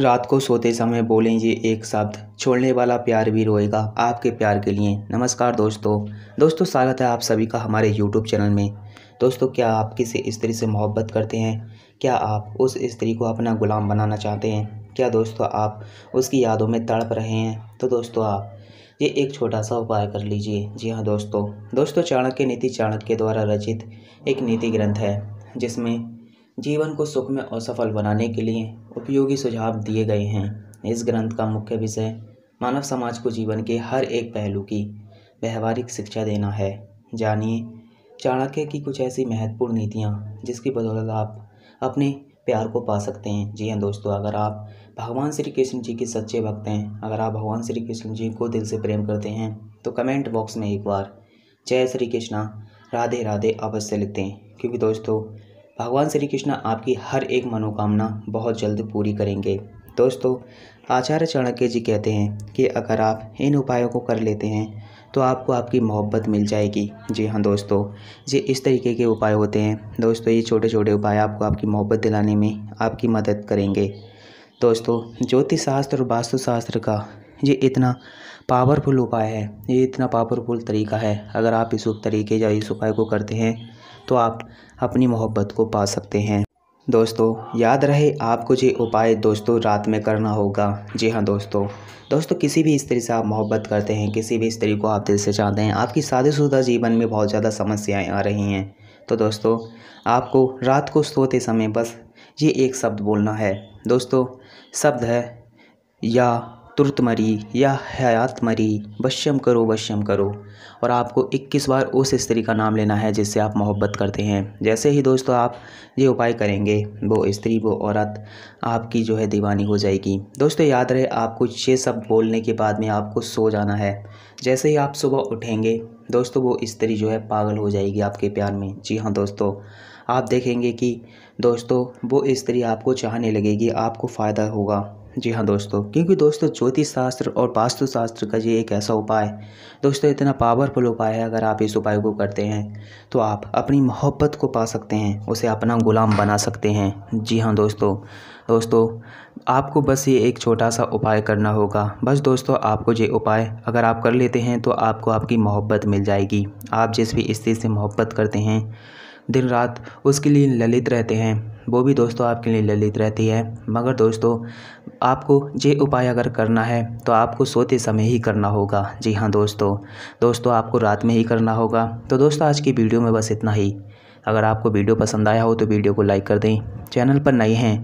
रात को सोते समय बोलें ये एक शब्द छोड़ने वाला प्यार भी रोएगा आपके प्यार के लिए नमस्कार दोस्तों दोस्तों स्वागत है आप सभी का हमारे यूट्यूब चैनल में दोस्तों क्या आप किसी स्त्री से मोहब्बत करते हैं क्या आप उस स्त्री को अपना गुलाम बनाना चाहते हैं क्या दोस्तों आप उसकी यादों में तड़प रहे हैं तो दोस्तों आप ये एक छोटा सा उपाय कर लीजिए जी हाँ दोस्तों दोस्तों चाणक्य नीति चाणक्य द्वारा रचित एक नीति ग्रंथ है जिसमें जीवन को सुख में और सफल बनाने के लिए उपयोगी सुझाव दिए गए हैं इस ग्रंथ का मुख्य विषय मानव समाज को जीवन के हर एक पहलू की व्यवहारिक शिक्षा देना है जानिए चाणक्य की कुछ ऐसी महत्वपूर्ण नीतियाँ जिसकी बदौलत आप अपने प्यार को पा सकते हैं जी हाँ दोस्तों अगर आप भगवान श्री कृष्ण जी के सच्चे भक्त हैं अगर आप भगवान श्री कृष्ण जी को दिल से प्रेम करते हैं तो कमेंट बॉक्स में एक बार जय श्री कृष्णा राधे राधे अवश्य लिखते हैं क्योंकि दोस्तों भगवान श्री कृष्ण आपकी हर एक मनोकामना बहुत जल्द पूरी करेंगे दोस्तों आचार्य चाणक्य जी कहते हैं कि अगर आप इन उपायों को कर लेते हैं तो आपको आपकी मोहब्बत मिल जाएगी जी हाँ दोस्तों ये इस तरीके के उपाय होते हैं दोस्तों ये छोटे छोटे उपाय आपको आपकी मोहब्बत दिलाने में आपकी मदद करेंगे दोस्तों ज्योतिष शास्त्र और वास्तुशास्त्र का ये इतना पावरफुल उपाय है ये इतना पावरफुल तरीका है अगर आप इस तरीके या इस उपाय को करते हैं तो आप अपनी मोहब्बत को पा सकते हैं दोस्तों याद रहे आपको ये उपाय दोस्तों रात में करना होगा जी हाँ दोस्तों दोस्तों किसी भी स्त्री से आप मोहब्बत करते हैं किसी भी स्त्री को आप दिल से चाहते हैं आपकी शादीशुदा जीवन में बहुत ज़्यादा समस्याएं आ रही हैं तो दोस्तों आपको रात को सोते समय बस ये एक शब्द बोलना है दोस्तों शब्द है या तुरत मरी या हयात मरी वश्यम करो वश्यम करो और आपको 21 बार उस स्त्री का नाम लेना है जिससे आप मोहब्बत करते हैं जैसे ही दोस्तों आप ये उपाय करेंगे वो स्त्री वो औरत आपकी जो है दीवानी हो जाएगी दोस्तों याद रहे आपको ये सब बोलने के बाद में आपको सो जाना है जैसे ही आप सुबह उठेंगे दोस्तों वो स्त्री जो है पागल हो जाएगी आपके प्यार में जी हाँ दोस्तों आप देखेंगे कि दोस्तों वो स्त्री आपको चाहने लगेगी आपको फ़ायदा होगा जी हाँ दोस्तों क्योंकि दोस्तों ज्योतिष शास्त्र और वास्तु शास्त्र का ये एक ऐसा उपाय दोस्तों इतना पावरफुल उपाय है अगर आप इस उपाय को करते हैं तो आप अपनी मोहब्बत को पा सकते हैं उसे अपना गुलाम बना सकते हैं जी हाँ दोस्तों दोस्तों आपको बस ये एक छोटा सा उपाय करना होगा बस दोस्तों आपको ये उपाय अगर आप कर लेते हैं तो आपको आपकी मोहब्बत मिल जाएगी आप जिस भी स्त्री से मोहब्बत करते हैं दिन रात उसके लिए ललित रहते हैं वो भी दोस्तों आपके लिए ललित रहती है मगर दोस्तों आपको ये उपाय अगर करना है तो आपको सोते समय ही करना होगा जी हाँ दोस्तों दोस्तों आपको रात में ही करना होगा तो दोस्तों आज की वीडियो में बस इतना ही अगर आपको वीडियो पसंद आया हो तो वीडियो को लाइक कर दें चैनल पर नए हैं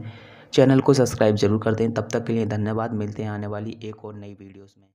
चैनल को सब्सक्राइब जरूर कर दें तब तक के लिए धन्यवाद मिलते हैं आने वाली एक और नई वीडियोज़ में